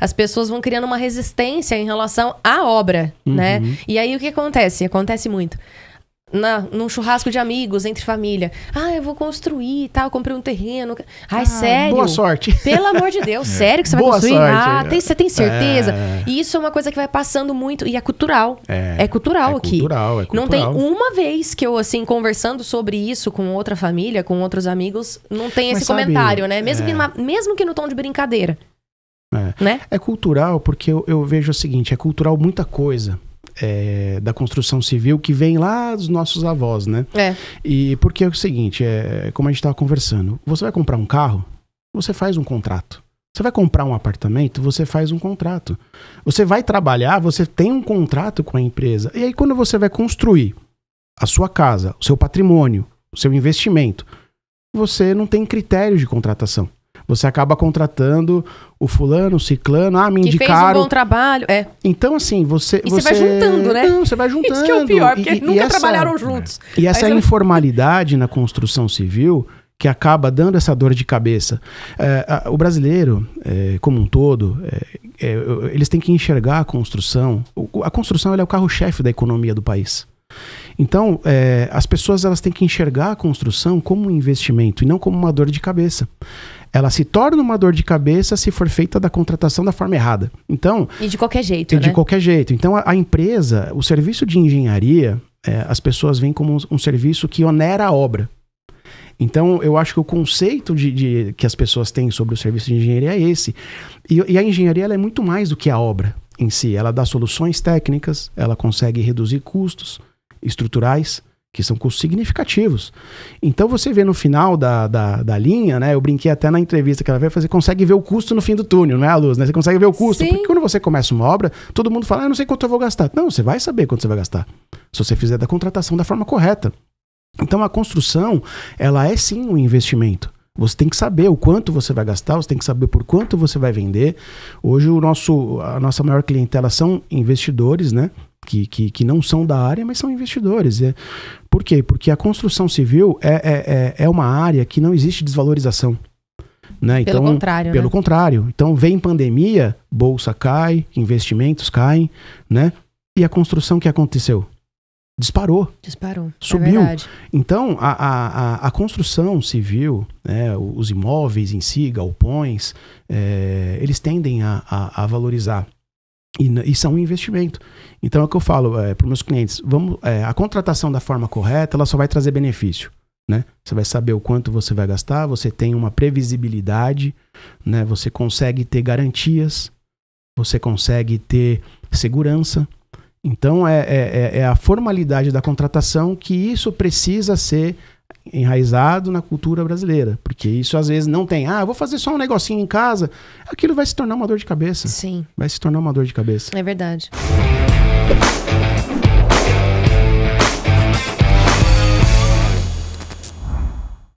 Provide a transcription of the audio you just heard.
as pessoas vão criando uma resistência em relação à obra, né? uhum. né? E aí o que acontece? Acontece muito. Na, num churrasco de amigos, entre família. Ah, eu vou construir tal, tá? comprei um terreno. Ai, ah, sério. Boa sorte. Pelo amor de Deus, é. sério que você boa vai construir? Sorte. Ah, é. tem, você tem certeza? É. E isso é uma coisa que vai passando muito. E é cultural. É, é cultural é aqui. Cultural, é cultural. Não tem uma vez que eu, assim, conversando sobre isso com outra família, com outros amigos, não tem Mas esse sabe, comentário, né? Mesmo, é. que numa, mesmo que no tom de brincadeira. É, né? é cultural, porque eu, eu, vejo o seguinte: é cultural muita coisa. É, da construção civil que vem lá dos nossos avós, né? É. E porque é o seguinte, é, como a gente estava conversando, você vai comprar um carro, você faz um contrato. Você vai comprar um apartamento, você faz um contrato. Você vai trabalhar, você tem um contrato com a empresa. E aí, quando você vai construir a sua casa, o seu patrimônio, o seu investimento, você não tem critério de contratação. Você acaba contratando o fulano, o ciclano, ah, me que indicaram. fez um bom trabalho, é. Então, assim, você... E você vai juntando, né? Não, você vai juntando. Isso que é o pior, porque e, nunca e essa, trabalharam juntos. E essa Aí informalidade na construção civil que acaba dando essa dor de cabeça. É, a, o brasileiro, é, como um todo, é, é eles têm que enxergar a construção. O, a construção é o carro-chefe da economia do país. Então, é, as pessoas elas têm que enxergar a construção como um investimento e não como uma dor de cabeça ela se torna uma dor de cabeça se for feita da contratação da forma errada. Então. E de qualquer jeito. E né? de qualquer jeito. Então, a, a empresa, o serviço de engenharia, é, as pessoas veem como um, um, serviço que onera a obra. Então, eu acho que o conceito de, de, que as pessoas têm sobre o serviço de engenharia é esse. E, e a engenharia ela é muito mais do que a obra em si. Ela dá soluções técnicas, ela consegue reduzir custos estruturais, que são custos significativos. Então você vê no final da, da, da, linha, né? Eu brinquei até na entrevista que ela veio, fazer, assim, consegue ver o custo no fim do túnel, não é a luz, né? Você consegue ver o custo. Sim. Porque quando você começa uma obra, todo mundo fala, ah, eu não sei quanto eu vou gastar. Não, você vai saber quanto você vai gastar. Se você fizer da contratação da forma correta. Então a construção, ela é sim um investimento. Você tem que saber o quanto você vai gastar, você tem que saber por quanto você vai vender. Hoje o nosso, a nossa maior clientela são investidores, né? que, que, que não são da área, mas são investidores. É, por quê? Porque a construção civil é, é, é, é uma área que não existe desvalorização. Né? Então, pelo contrário. Pelo né? contrário. Então, vem pandemia, bolsa cai, investimentos caem, né? E a construção que aconteceu? Disparou. Disparou. É Subiu. É então, a, a, a, construção civil, né, os imóveis em si, galpões, é, eles tendem a, a, a valorizar. E, e, são um investimento. Então é o que eu falo é, eh, para os meus clientes: vamos, é, a contratação da forma correta ela só vai trazer benefício. Né? Você vai saber o quanto você vai gastar, você tem uma previsibilidade, né? você consegue ter garantias, você consegue ter segurança. Então é, é, é, é a formalidade da contratação que isso precisa ser enraizado na cultura brasileira. Porque isso às vezes não tem. Ah, vou fazer só um negocinho em casa. Aquilo vai se tornar uma dor de cabeça. Sim. Vai se tornar uma dor de cabeça. É verdade.